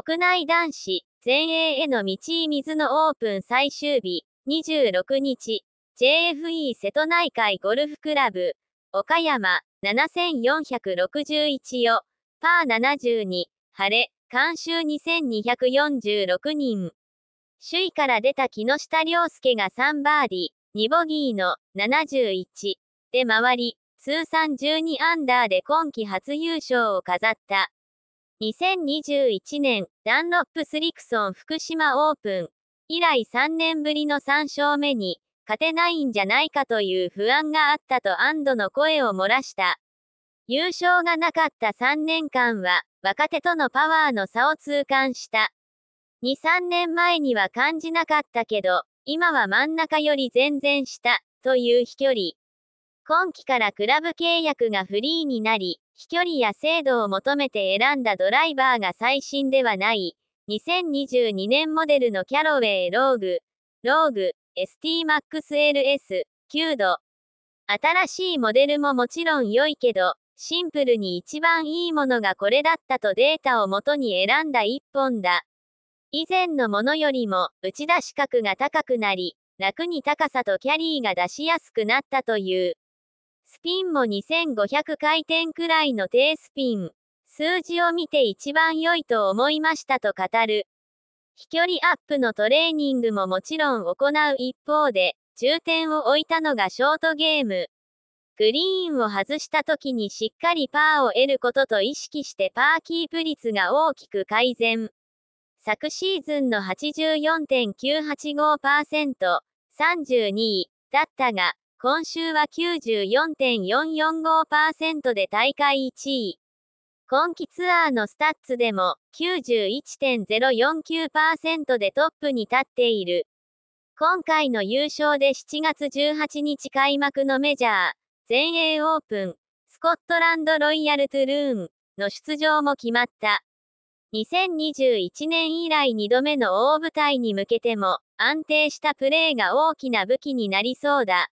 国内男子、全英への道井水のオープン最終日、26日、JFE 瀬戸内海ゴルフクラブ、岡山、7461よ、パー72、晴れ、監修2246人。首位から出た木下良介が3バーディー、2ボギーの71で回り、通算12アンダーで今季初優勝を飾った。2021年、ダンロップスリクソン福島オープン。以来3年ぶりの3勝目に、勝てないんじゃないかという不安があったと安堵の声を漏らした。優勝がなかった3年間は、若手とのパワーの差を痛感した。2、3年前には感じなかったけど、今は真ん中より全然下、という飛距離。今季からクラブ契約がフリーになり、飛距離や精度を求めて選んだドライバーが最新ではない、2022年モデルのキャロウェイローグ、ローグ、STMAXLS、9度。新しいモデルももちろん良いけど、シンプルに一番いいものがこれだったとデータを元に選んだ一本だ。以前のものよりも打ち出し角が高くなり、楽に高さとキャリーが出しやすくなったという。スピンも2500回転くらいの低スピン。数字を見て一番良いと思いましたと語る。飛距離アップのトレーニングももちろん行う一方で、重点を置いたのがショートゲーム。グリーンを外した時にしっかりパーを得ることと意識してパーキープ率が大きく改善。昨シーズンの84.985%、32位だったが、今週は94.445%で大会1位。今季ツアーのスタッツでも91.049%でトップに立っている。今回の優勝で7月18日開幕のメジャー、全英オープン、スコットランドロイヤルトゥルーンの出場も決まった。2021年以来2度目の大舞台に向けても安定したプレーが大きな武器になりそうだ。